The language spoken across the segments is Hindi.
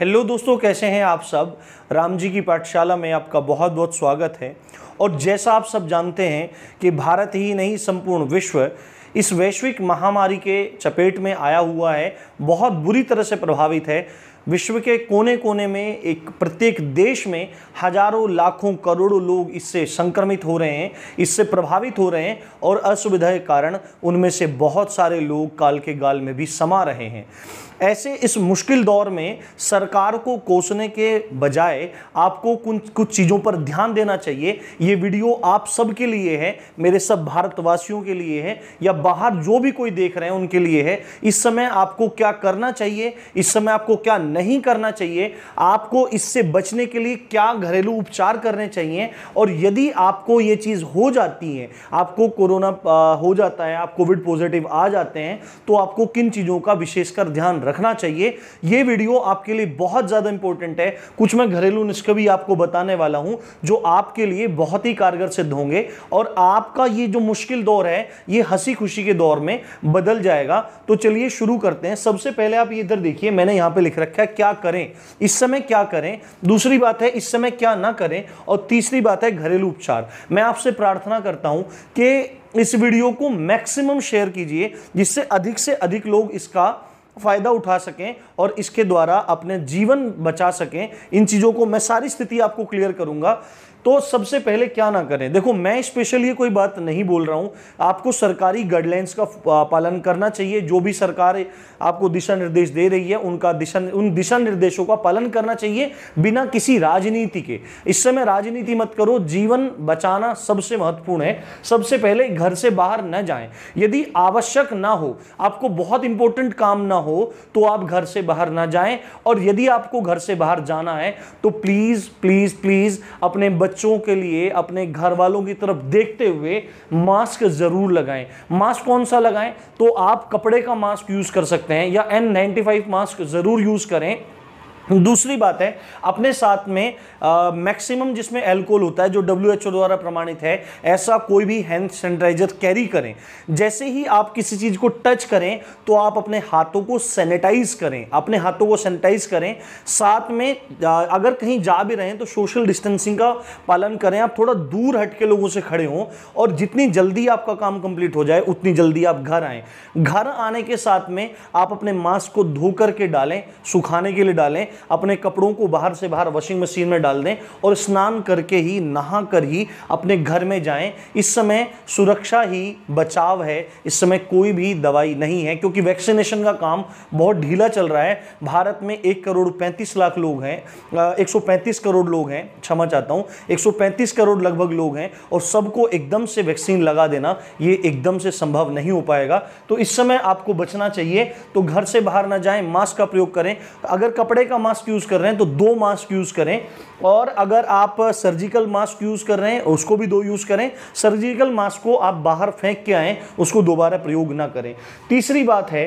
हेलो दोस्तों कैसे हैं आप सब राम जी की पाठशाला में आपका बहुत बहुत स्वागत है और जैसा आप सब जानते हैं कि भारत ही नहीं संपूर्ण विश्व इस वैश्विक महामारी के चपेट में आया हुआ है बहुत बुरी तरह से प्रभावित है विश्व के कोने कोने में एक प्रत्येक देश में हजारों लाखों करोड़ों लोग इससे संक्रमित हो रहे हैं इससे प्रभावित हो रहे हैं और असुविधा के कारण उनमें से बहुत सारे लोग काल के गाल में भी समा रहे हैं ऐसे इस मुश्किल दौर में सरकार को कोसने के बजाय आपको कुछ कुछ चीज़ों पर ध्यान देना चाहिए ये वीडियो आप सबके लिए है मेरे सब भारतवासियों के लिए है या बाहर जो भी कोई देख रहे हैं उनके लिए है इस समय आपको क्या करना चाहिए इस समय आपको क्या नहीं करना चाहिए आपको इससे बचने के लिए क्या घरेलू उपचार करने चाहिए और यदि आपको ये चीज़ हो जाती है आपको कोरोना हो जाता है आप कोविड पॉजिटिव आ जाते हैं तो आपको किन चीज़ों का विशेषकर ध्यान रखना चाहिए ये वीडियो आपके लिए बहुत ज़्यादा इंपॉर्टेंट है कुछ मैं घरेलू नुस्खे भी आपको बताने वाला हूं जो आपके लिए बहुत ही कारगर सिद्ध होंगे और आपका ये जो मुश्किल दौर है ये हंसी खुशी के दौर में बदल जाएगा तो चलिए शुरू करते हैं सबसे पहले आप इधर देखिए मैंने यहाँ पर लिख रखा है क्या करें इस समय क्या करें दूसरी बात है इस समय क्या ना करें और तीसरी बात है घरेलू उपचार मैं आपसे प्रार्थना करता हूं कि इस वीडियो को मैक्सिमम शेयर कीजिए जिससे अधिक से अधिक लोग इसका फ़ायदा उठा सकें और इसके द्वारा अपने जीवन बचा सकें इन चीज़ों को मैं सारी स्थिति आपको क्लियर करूंगा तो सबसे पहले क्या ना करें देखो मैं स्पेशल ये कोई बात नहीं बोल रहा हूँ आपको सरकारी गाइडलाइंस का पालन करना चाहिए जो भी सरकार आपको दिशा निर्देश दे रही है उनका दिशा उन दिशा निर्देशों का पालन करना चाहिए बिना किसी राजनीति के इस समय राजनीति मत करो जीवन बचाना सबसे महत्वपूर्ण है सबसे पहले घर से बाहर न जाए यदि आवश्यक ना हो आपको बहुत इंपॉर्टेंट काम ना हो तो आप घर से बाहर ना जाए और यदि आपको घर से बाहर जाना है तो प्लीज प्लीज प्लीज अपने बच्चों के लिए अपने घर वालों की तरफ देखते हुए मास्क ज़रूर लगाएं मास्क कौन सा लगाएं तो आप कपड़े का मास्क यूज़ कर सकते हैं या एन नाइन्टी मास्क ज़रूर यूज़ करें दूसरी बात है अपने साथ में मैक्सिमम जिसमें एल्कोहल होता है जो ओ द्वारा प्रमाणित है ऐसा कोई भी हैंड सैनिटाइजर कैरी करें जैसे ही आप किसी चीज़ को टच करें तो आप अपने हाथों को सैनिटाइज करें अपने हाथों को सैनिटाइज करें साथ में अगर कहीं जा भी रहें तो सोशल डिस्टेंसिंग का पालन करें आप थोड़ा दूर हट के लोगों से खड़े हों और जितनी जल्दी आपका काम कंप्लीट हो जाए उतनी जल्दी आप घर आएँ घर आने के साथ में आप अपने मास्क को धो करके डालें सुखाने के लिए डालें अपने कपड़ों को बाहर से बाहर वॉशिंग मशीन में डाल दें और स्नान करके ही नहा कर ही अपने घर में जाएं इस समय सुरक्षा ही बचाव है इस समय कोई भी दवाई नहीं है क्योंकि वैक्सीनेशन का काम बहुत ढीला चल रहा है भारत में एक करोड़ पैंतीस लाख लोग हैं एक सौ पैंतीस करोड़ लोग हैं क्षमा चाहता हूँ एक सौ पैंतीस करोड़ लगभग लोग हैं और सबको एकदम से वैक्सीन लगा देना ये एकदम से संभव नहीं हो पाएगा तो इस समय आपको बचना चाहिए तो घर से बाहर ना जाएं मास्क का प्रयोग करें अगर कपड़े का मास्क यूज़ कर रहे हैं तो दो मास्क यूज़ करें और अगर आप सर्जिकल मास्क यूज़ कर रहे हैं उसको भी दो यूज़ करें सर्जिकल मास्क को आप बाहर फेंक के आएँ उसको दोबारा प्रयोग ना करें तीसरी बात है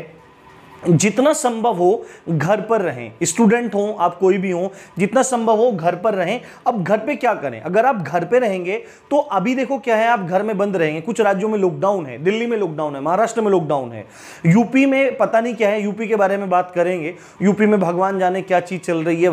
जितना संभव हो घर पर रहें स्टूडेंट हो आप कोई भी हो जितना संभव हो घर पर रहें अब घर पे क्या करें अगर आप घर पे रहेंगे तो अभी देखो क्या है आप घर में बंद रहेंगे कुछ राज्यों में लॉकडाउन है दिल्ली में लॉकडाउन है महाराष्ट्र में लॉकडाउन है यूपी में पता नहीं क्या है यूपी के बारे में बात करेंगे यूपी में भगवान जाने क्या चीज़ चल रही है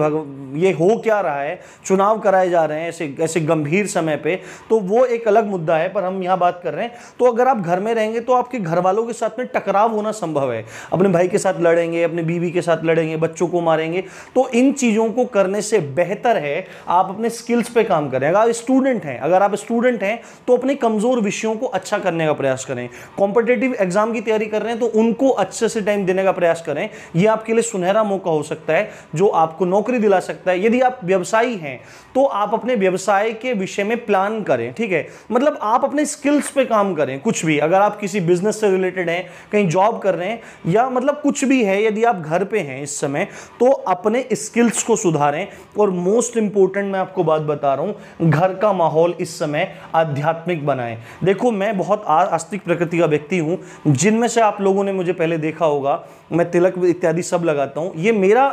ये हो क्या रहा है चुनाव कराए जा रहे हैं ऐसे ऐसे गंभीर समय पर तो वो एक अलग मुद्दा है पर हम यहाँ बात कर रहे हैं तो अगर आप घर में रहेंगे तो आपके घर वालों के साथ में टकराव होना संभव है अपने भाई के के साथ लड़ेंगे अपने बीवी के साथ लड़ेंगे बच्चों को मारेंगे तो इन चीज़ों को करने से बेहतर है आप अपने स्किल्स पे काम करें अगर आप स्टूडेंट हैं अगर आप स्टूडेंट हैं तो अपने कमज़ोर विषयों को अच्छा करने का प्रयास करें कॉम्पिटेटिव एग्जाम की तैयारी कर रहे हैं तो उनको अच्छे से टाइम देने का प्रयास करें यह आपके लिए सुनहरा मौका हो सकता है जो आपको नौकरी दिला सकता है यदि आप व्यवसायी हैं तो आप अपने व्यवसाय के विषय में प्लान करें ठीक है मतलब आप अपने स्किल्स पे काम करें कुछ भी अगर आप किसी बिजनेस से रिलेटेड हैं कहीं जॉब कर रहे हैं या मतलब कुछ भी है यदि आप घर पे हैं इस समय तो अपने स्किल्स को सुधारें और मोस्ट इंपॉर्टेंट मैं आपको बात बता रहा हूँ घर का माहौल इस समय आध्यात्मिक बनाएं देखो मैं बहुत आस्तिक प्रकृति का व्यक्ति हूँ जिनमें से आप लोगों ने मुझे पहले देखा होगा मैं तिलक इत्यादि सब लगाता हूँ ये मेरा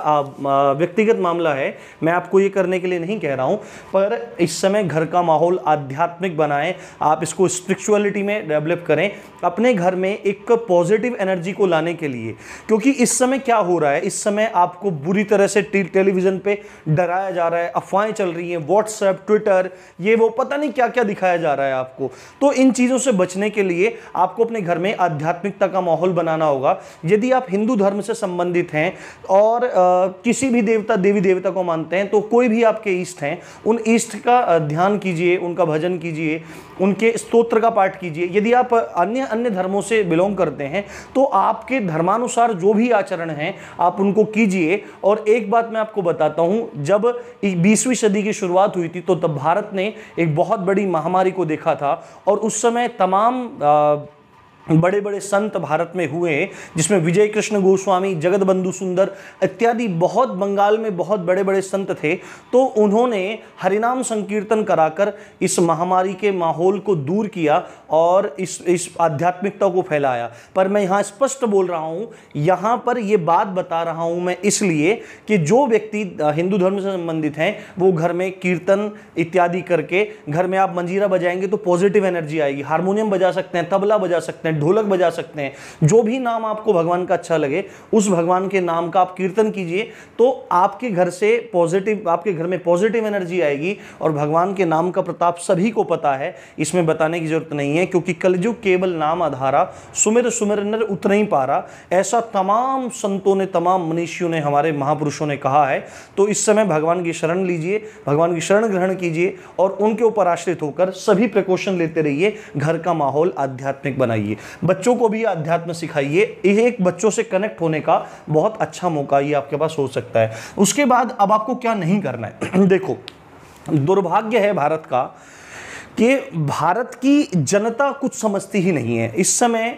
व्यक्तिगत मामला है मैं आपको ये करने के लिए नहीं कह रहा हूँ पर इस समय घर का माहौल आध्यात्मिक बनाएं आप इसको स्पिरिचुअलिटी में डेवलप करें अपने घर में एक पॉजिटिव एनर्जी को लाने के लिए क्योंकि इस समय क्या हो रहा है इस समय आपको बुरी तरह से टेलीविज़न पे डराया जा रहा है अफवाहें चल रही हैं व्हाट्सएप ट्विटर ये वो पता नहीं क्या क्या दिखाया जा रहा है आपको तो इन चीज़ों से बचने के लिए आपको अपने घर में आध्यात्मिकता का माहौल बनाना होगा यदि आप हिंदू धर्म से संबंधित हैं और आ, किसी भी देवता देवी देवता को मानते हैं तो कोई भी आपके ईष्ट हैं उन ईष्ट का ध्यान कीजिए उनका भजन कीजिए उनके स्तोत्र का पाठ कीजिए यदि आप अन्य अन्य धर्मों से बिलोंग करते हैं तो आपके धर्मानुसार जो भी आचरण हैं आप उनको कीजिए और एक बात मैं आपको बताता हूं जब बीसवीं सदी की शुरुआत हुई थी तो तब भारत ने एक बहुत बड़ी महामारी को देखा था और उस समय तमाम आ, बड़े बड़े संत भारत में हुए जिसमें विजय कृष्ण गोस्वामी जगत बंधु सुंदर इत्यादि बहुत बंगाल में बहुत बड़े बड़े संत थे तो उन्होंने हरिनाम संकीर्तन कराकर इस महामारी के माहौल को दूर किया और इस इस आध्यात्मिकता को फैलाया पर मैं यहाँ स्पष्ट बोल रहा हूँ यहाँ पर ये बात बता रहा हूँ मैं इसलिए कि जो व्यक्ति हिंदू धर्म से संबंधित हैं वो घर में कीर्तन इत्यादि करके घर में आप मंजीरा बजाएंगे तो पॉजिटिव एनर्जी आएगी हारमोनियम बजा सकते हैं तबला बजा सकते हैं हैं ढोलक बजा सकते हैं जो भी नाम आपको भगवान का अच्छा लगे उस भगवान के नाम का आप कीर्तन कीजिए तो आपके घर से पॉजिटिव आपके घर में पॉजिटिव एनर्जी आएगी और भगवान के नाम का प्रताप सभी को पता है इसमें बताने की जरूरत नहीं है क्योंकि कलयुग केवल नाम आधारा सुमिर सुमिर नर उतर ही पारा ऐसा तमाम संतों ने तमाम मनीषियों ने हमारे महापुरुषों ने कहा है तो इस समय भगवान की शरण लीजिए भगवान की शरण ग्रहण कीजिए और उनके ऊपर आश्रित होकर सभी प्रकोशन लेते रहिए घर का माहौल आध्यात्मिक बनाइए बच्चों को भी अध्यात्म सिखाइए एक बच्चों से कनेक्ट होने का बहुत अच्छा मौका ये आपके पास हो सकता है उसके बाद अब आपको क्या नहीं करना है देखो दुर्भाग्य है भारत का कि भारत की जनता कुछ समझती ही नहीं है इस समय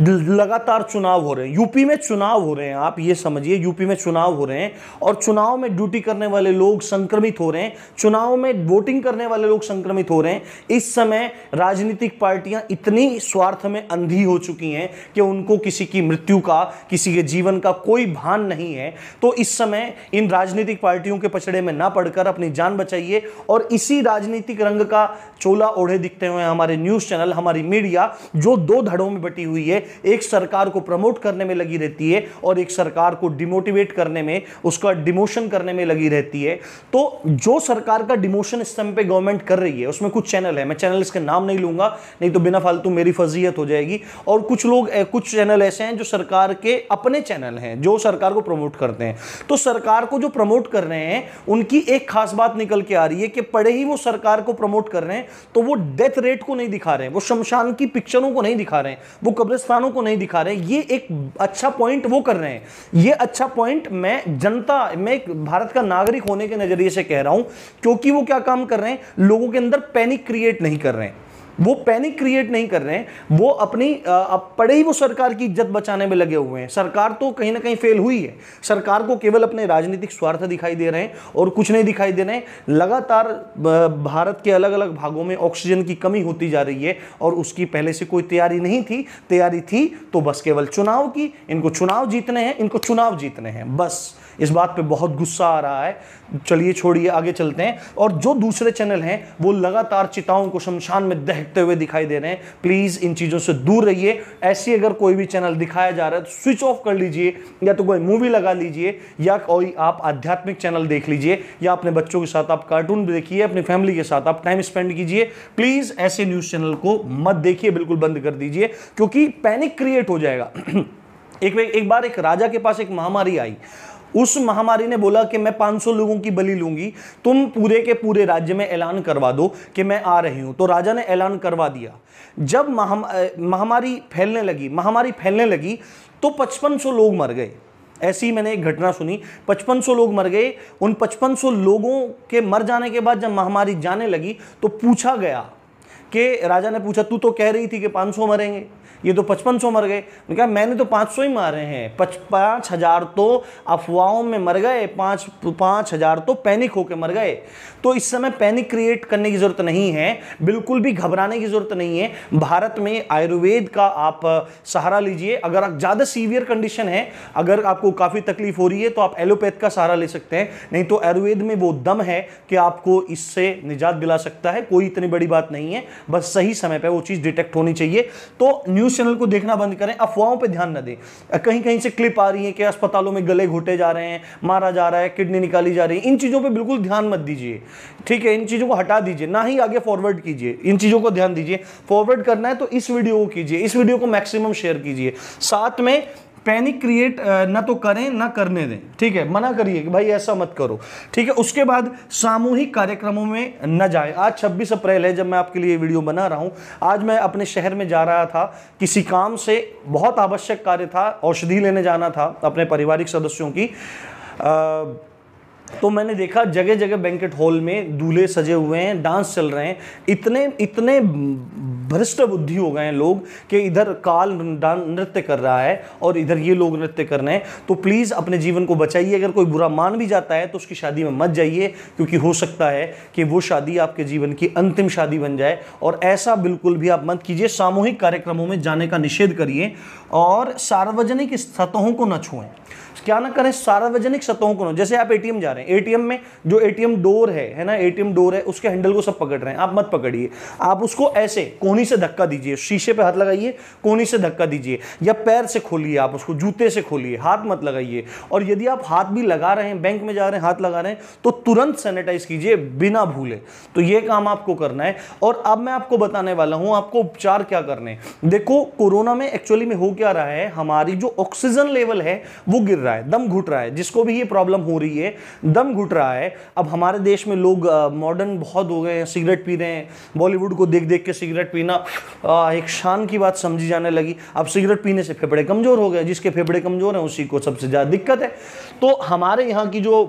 लगातार चुनाव हो रहे हैं यूपी में चुनाव हो रहे हैं आप ये समझिए यूपी में चुनाव हो रहे हैं और चुनाव में ड्यूटी करने वाले लोग संक्रमित हो रहे हैं चुनाव में वोटिंग करने वाले लोग संक्रमित हो रहे हैं इस समय राजनीतिक पार्टियां इतनी स्वार्थ में अंधी हो चुकी हैं कि उनको किसी की मृत्यु का किसी के जीवन का कोई भान नहीं है तो इस समय इन राजनीतिक पार्टियों के पचड़े में ना पड़कर अपनी जान बचाइए और इसी राजनीतिक रंग का चोला ओढ़े दिखते हुए हमारे न्यूज़ चैनल हमारी मीडिया जो दो धड़ों में बटी हुई है एक सरकार को प्रमोट करने में लगी रहती है और एक सरकार को डिमोटिवेट करने में उसका डिमोशन करने में लगी रहती है तो जो सरकार का डिमोशन इस समय पर गवर्नमेंट कर रही है उसमें कुछ चैनल है मैं चैनल इसके नाम नहीं लूंगा नहीं तो बिना फालतू मेरी फजीयत हो जाएगी और कुछ लोग कुछ चैनल ऐसे हैं जो सरकार के अपने चैनल हैं जो सरकार को प्रमोट करते हैं तो सरकार को जो प्रमोट कर रहे हैं उनकी एक खास बात निकल के आ रही है कि पड़े ही वो सरकार को प्रमोट कर रहे हैं तो वो डेथ रेट को नहीं दिखा रहे हैं वो शमशान की पिक्चरों को नहीं दिखा रहे हैं वो कब्रिस्तान किसानों को नहीं दिखा रहे ये एक अच्छा पॉइंट वो कर रहे हैं ये अच्छा पॉइंट मैं जनता मैं एक भारत का नागरिक होने के नज़रिए से कह रहा हूं क्योंकि वो क्या काम कर रहे हैं लोगों के अंदर पैनिक क्रिएट नहीं कर रहे हैं वो पैनिक क्रिएट नहीं कर रहे हैं वो अपनी अब पड़े ही वो सरकार की इज्जत बचाने में लगे हुए हैं सरकार तो कहीं ना कहीं फेल हुई है सरकार को केवल अपने राजनीतिक स्वार्थ दिखाई दे रहे हैं और कुछ नहीं दिखाई दे रहे हैं लगातार भारत के अलग अलग भागों में ऑक्सीजन की कमी होती जा रही है और उसकी पहले से कोई तैयारी नहीं थी तैयारी थी तो बस केवल चुनाव की इनको चुनाव जीतने हैं इनको चुनाव जीतने हैं बस इस बात पे बहुत गुस्सा आ रहा है चलिए छोड़िए आगे चलते हैं और जो दूसरे चैनल हैं वो लगातार चिताओं को शमशान में दहकते हुए दिखाई दे रहे हैं प्लीज़ इन चीज़ों से दूर रहिए ऐसी अगर कोई भी चैनल दिखाया जा रहा है तो स्विच ऑफ कर लीजिए या तो कोई मूवी लगा लीजिए या कोई आप आध्यात्मिक चैनल देख लीजिए या अपने बच्चों के साथ आप कार्टून देखिए अपनी फैमिली के साथ आप टाइम स्पेंड कीजिए प्लीज़ ऐसे न्यूज़ चैनल को मत देखिए बिल्कुल बंद कर दीजिए क्योंकि पैनिक क्रिएट हो जाएगा एक एक बार एक राजा के पास एक महामारी आई उस महामारी ने बोला कि मैं 500 लोगों की बलि लूंगी तुम पूरे के पूरे राज्य में ऐलान करवा दो कि मैं आ रही हूं तो राजा ने ऐलान करवा दिया जब महामारी फैलने लगी महामारी फैलने लगी तो 5500 लोग मर गए ऐसी मैंने एक घटना सुनी 5500 लोग मर गए उन 5500 लोगों के मर जाने के बाद जब महामारी जाने लगी तो पूछा गया कि राजा ने पूछा तू तो कह रही थी कि 500 मरेंगे ये तो पचपन सौ मर गए क्या मैंने तो पाँच सौ ही मारे हैं पच पाँच हज़ार तो अफवाहों में मर गए पाँच पाँच हज़ार तो पैनिक होकर मर गए तो इस समय पैनिक क्रिएट करने की ज़रूरत नहीं है बिल्कुल भी घबराने की ज़रूरत नहीं है भारत में आयुर्वेद का आप सहारा लीजिए अगर ज़्यादा सीवियर कंडीशन है अगर आपको काफ़ी तकलीफ हो रही है तो आप एलोपैथ का सहारा ले सकते हैं नहीं तो आयुर्वेद में वो दम है कि आपको इससे निजात दिला सकता है कोई इतनी बड़ी बात नहीं है बस सही समय पर वो चीज़ डिटेक्ट होनी चाहिए तो न्यूज़ चैनल को देखना बंद करें अफवाहों पे ध्यान न दें कहीं कहीं से क्लिप आ रही है कि अस्पतालों में गले घोटे जा रहे हैं मारा जा रहा है किडनी निकाली जा रही है इन चीज़ों पर बिल्कुल ध्यान मत दीजिए ठीक है इन चीज़ों को हटा दीजिए ना ही आगे फॉरवर्ड कीजिए इन चीज़ों को ध्यान दीजिए फॉरवर्ड करना है तो इस वीडियो को कीजिए इस वीडियो को मैक्सिमम शेयर कीजिए साथ में पैनिक क्रिएट ना तो करें ना करने दें ठीक है मना करिए कि भाई ऐसा मत करो ठीक है उसके बाद सामूहिक कार्यक्रमों में न जाए आज छब्बीस अप्रैल है जब मैं आपके लिए वीडियो बना रहा हूँ आज मैं अपने शहर में जा रहा था किसी काम से बहुत आवश्यक कार्य था औषधि लेने जाना था अपने पारिवारिक सदस्यों की आ, तो मैंने देखा जगह जगह बैंकेट हॉल में दूल्हे सजे हुए हैं डांस चल रहे हैं इतने इतने भ्रष्ट बुद्धि हो गए हैं लोग कि इधर काल नृत्य कर रहा है और इधर ये लोग नृत्य कर रहे हैं तो प्लीज़ अपने जीवन को बचाइए अगर कोई बुरा मान भी जाता है तो उसकी शादी में मत जाइए क्योंकि हो सकता है कि वो शादी आपके जीवन की अंतिम शादी बन जाए और ऐसा बिल्कुल भी आप मत कीजिए सामूहिक कार्यक्रमों में जाने का निषेध करिए और सार्वजनिक सतहों को न छुएं क्या ना करें सार्वजनिक सतहों को ना जैसे आप एटीएम जा रहे हैं एटीएम में जो एटीएम डोर है है ना एटीएम डोर है उसके हैंडल को सब पकड़ रहे हैं आप मत पकड़िए आप उसको ऐसे कोने कोहनी से धक्का दीजिए शीशे पे हाथ लगाइए कोहनी से धक्का दीजिए या पैर से खोलिए आप उसको जूते से खोलिए हाथ मत लगाइए और यदि आप हाथ भी लगा रहे हैं बैंक में जा रहे हैं हाथ लगा रहे हैं तो तुरंत सैनिटाइज कीजिए बिना भूले तो ये काम आपको करना है और अब मैं आपको बताने वाला हूं आपको उपचार क्या करने देखो कोरोना में एक्चुअली में हो क्या रहा है हमारी जो ऑक्सीजन लेवल है वो गिर रहा है दम घुट रहा है जिसको भी ये प्रॉब्लम हो रही है दम घुट रहा है अब हमारे देश में लोग मॉडर्न बहुत हो गए हैं सिगरेट पी रहे हैं बॉलीवुड को देख देख के सिगरेट पीने पीना एक शान की बात समझी जाने लगी अब सिगरेट पीने से फेफड़े कमज़ोर हो गए जिसके फेफड़े कमज़ोर हैं उसी को सबसे ज़्यादा दिक्कत है तो हमारे यहाँ की जो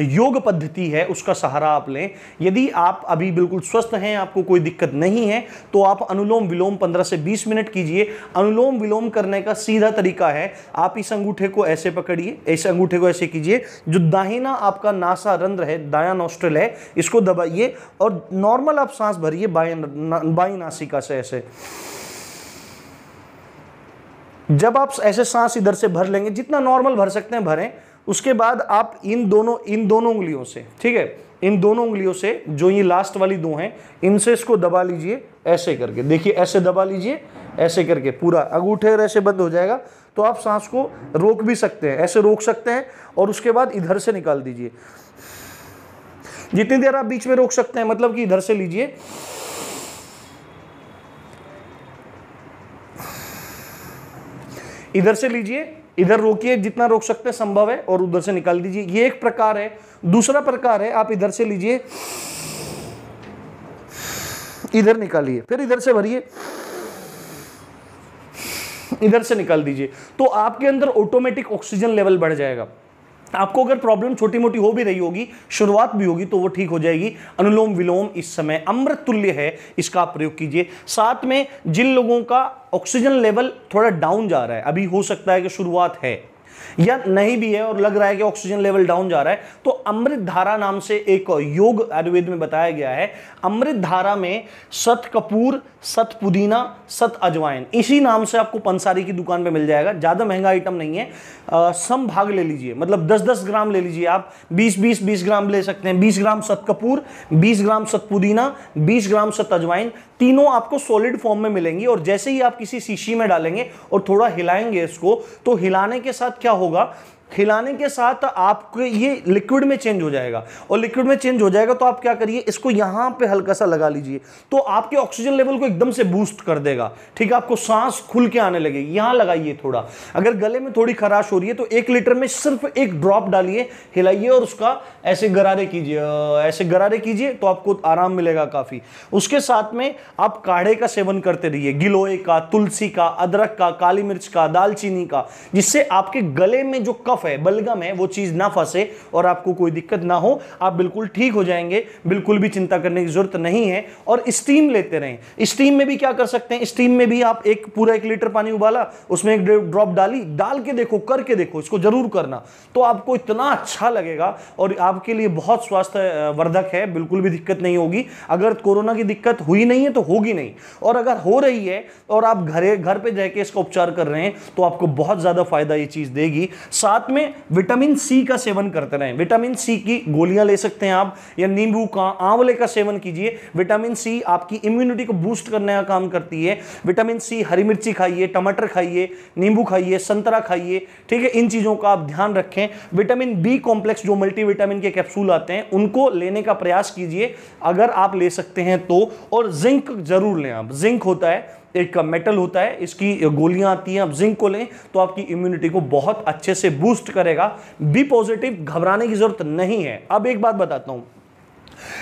योग पद्धति है उसका सहारा आप लें यदि आप अभी बिल्कुल स्वस्थ हैं आपको कोई दिक्कत नहीं है तो आप अनुलोम विलोम 15 से 20 मिनट कीजिए अनुलोम विलोम करने का सीधा तरीका है आप इस अंगूठे को ऐसे पकड़िए इस अंगूठे को ऐसे कीजिए जो दाहिना आपका नासा रंध्र है दाया नोस्ट्रल है इसको दबाइए और नॉर्मल आप सांस भरिए बाई बाई नासिका से ऐसे जब आप ऐसे सांस इधर से भर लेंगे जितना नॉर्मल भर सकते हैं भरें उसके बाद आप इन दोनों इन दोनों उंगलियों से ठीक है इन दोनों उंगलियों से जो ये लास्ट वाली दो हैं इनसे इसको दबा लीजिए ऐसे करके देखिए ऐसे दबा लीजिए ऐसे करके पूरा अंगूठे और ऐसे बंद हो जाएगा तो आप सांस को रोक भी सकते हैं ऐसे रोक सकते हैं और उसके बाद इधर से निकाल दीजिए जितनी देर आप बीच में रोक सकते हैं मतलब कि इधर से लीजिए इधर से लीजिए इधर रोकिए जितना रोक सकते हैं संभव है और उधर से निकाल दीजिए ये एक प्रकार है दूसरा प्रकार है आप इधर से लीजिए इधर निकालिए फिर इधर से भरिए इधर से निकाल दीजिए तो आपके अंदर ऑटोमेटिक ऑक्सीजन लेवल बढ़ जाएगा आपको अगर प्रॉब्लम छोटी मोटी हो भी रही होगी शुरुआत भी होगी तो वो ठीक हो जाएगी अनुलोम विलोम इस समय अमृत तुल्य है इसका आप प्रयोग कीजिए साथ में जिन लोगों का ऑक्सीजन लेवल थोड़ा डाउन जा रहा है अभी हो सकता है कि शुरुआत है या नहीं भी है और लग रहा है कि ऑक्सीजन लेवल डाउन जा रहा है तो अमृत धारा नाम से एक योग आयुर्वेद में बताया गया है अमृत धारा में सत कपूर सत पुदीना सत अजवाइन इसी नाम से आपको पंसारी की दुकान पे मिल जाएगा ज़्यादा महंगा आइटम नहीं है आ, सम भाग ले लीजिए मतलब 10-10 ग्राम ले लीजिए आप 20-20 20 ग्राम ले सकते हैं 20 ग्राम सत कपूर 20 ग्राम सत पुदीना 20 ग्राम सत अजवाइन तीनों आपको सॉलिड फॉर्म में मिलेंगी और जैसे ही आप किसी शीशी में डालेंगे और थोड़ा हिलाएंगे इसको तो हिलाने के साथ क्या होगा खिलाने के साथ आपके ये लिक्विड में चेंज हो जाएगा और लिक्विड में चेंज हो जाएगा तो आप क्या करिए इसको यहां पे हल्का सा लगा लीजिए तो आपके ऑक्सीजन लेवल को एकदम से बूस्ट कर देगा ठीक है आपको सांस खुल के आने लगे यहां लगाइए थोड़ा अगर गले में थोड़ी खराश हो रही है तो एक लीटर में सिर्फ एक ड्रॉप डालिए हिलाइए और उसका ऐसे गरारे कीजिए ऐसे गरारे कीजिए तो आपको आराम मिलेगा काफ़ी उसके साथ में आप काढ़े का सेवन करते रहिए गिलोए का तुलसी का अदरक का काली मिर्च का दालचीनी का जिससे आपके गले में जो कफ स्टफ है बलगम है वो चीज़ ना फंसे और आपको कोई दिक्कत ना हो आप बिल्कुल ठीक हो जाएंगे बिल्कुल भी चिंता करने की ज़रूरत नहीं है और स्टीम लेते रहें स्टीम में भी क्या कर सकते हैं स्टीम में भी आप एक पूरा एक लीटर पानी उबाला उसमें एक ड्रॉप डाली डाल के देखो करके देखो इसको ज़रूर करना तो आपको इतना अच्छा लगेगा और आपके लिए बहुत स्वास्थ्य वर्धक है बिल्कुल भी दिक्कत नहीं होगी अगर कोरोना की दिक्कत हुई नहीं है तो होगी नहीं और अगर हो रही है और आप घरे घर पे जाके इसका उपचार कर रहे हैं तो आपको बहुत ज़्यादा फायदा ये चीज़ देगी साथ साथ में विटामिन सी का सेवन करते रहें विटामिन सी की गोलियां ले सकते हैं आप या नींबू का आंवले का सेवन कीजिए विटामिन सी आपकी इम्यूनिटी को बूस्ट करने का काम करती है विटामिन सी हरी मिर्ची खाइए टमाटर खाइए नींबू खाइए संतरा खाइए ठीक है इन चीज़ों का आप ध्यान रखें विटामिन बी कॉम्प्लेक्स जो मल्टीविटामिन के कैप्सूल आते हैं उनको लेने का प्रयास कीजिए अगर आप ले सकते हैं तो और जिंक जरूर लें आप जिंक होता है एक मेटल होता है इसकी गोलियां आती हैं आप जिंक को लें तो आपकी इम्यूनिटी को बहुत अच्छे से बूस्ट करेगा बी पॉजिटिव घबराने की जरूरत नहीं है अब एक बात बताता हूं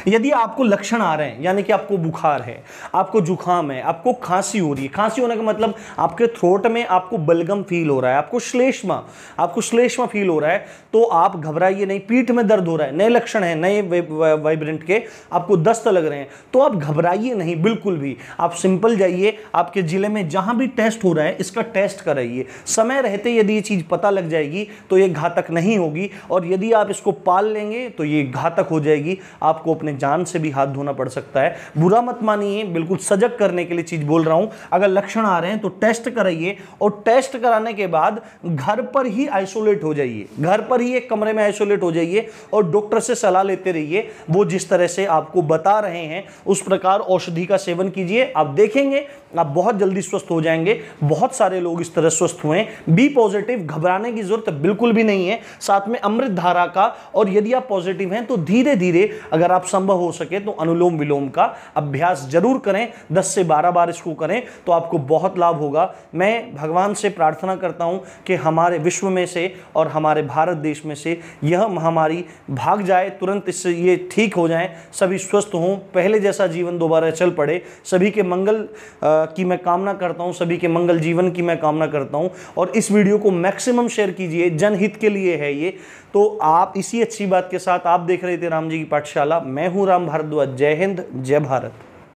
यदि आपको लक्षण आ रहे हैं यानी कि आपको बुखार है आपको जुखाम है आपको खांसी हो रही है खांसी होने का मतलब आपके थ्रोट में आपको बलगम फील हो रहा है आपको श्लेष्मा आपको श्लेष्मा फील हो रहा है तो आप घबराइए नहीं पीठ में दर्द हो रहा है नए लक्षण है नए वाइब्रेंट के आपको दस्त लग रहे हैं तो आप घबराइए नहीं बिल्कुल भी आप सिंपल जाइए आपके ज़िले में जहां भी टेस्ट हो रहा है इसका टेस्ट कराइए समय रहते यदि ये चीज़ पता लग जाएगी तो ये घातक नहीं होगी और यदि आप इसको पाल लेंगे तो ये घातक हो जाएगी आप आपको अपने जान से भी हाथ धोना पड़ सकता है बुरा मत मानिए बिल्कुल सजग करने के लिए चीज़ बोल रहा हूं अगर लक्षण आ रहे हैं तो टेस्ट कराइए और टेस्ट कराने के बाद घर पर ही आइसोलेट हो जाइए घर पर ही एक कमरे में आइसोलेट हो जाइए और डॉक्टर से सलाह लेते रहिए वो जिस तरह से आपको बता रहे हैं उस प्रकार औषधि का सेवन कीजिए आप देखेंगे आप बहुत जल्दी स्वस्थ हो जाएंगे बहुत सारे लोग इस तरह स्वस्थ हुए बी पॉजिटिव घबराने की जरूरत बिल्कुल भी नहीं है साथ में अमृत धारा का और यदि आप पॉजिटिव हैं तो धीरे धीरे अगर आप संभव हो सके तो अनुलोम विलोम का अभ्यास जरूर करें 10 से 12 बार इसको करें तो आपको बहुत लाभ होगा मैं भगवान से प्रार्थना करता हूँ कि हमारे विश्व में से और हमारे भारत देश में से यह महामारी भाग जाए तुरंत इससे ये ठीक हो जाए सभी स्वस्थ हों पहले जैसा जीवन दोबारा चल पड़े सभी के मंगल की मैं कामना करता हूँ सभी के मंगल जीवन की मैं कामना करता हूँ और इस वीडियो को मैक्सिमम शेयर कीजिए जनहित के लिए है ये तो आप इसी अच्छी बात के साथ आप देख रहे थे राम जी की पाठशाला मैं हूँ राम भारद्वाज जय हिंद जय भारत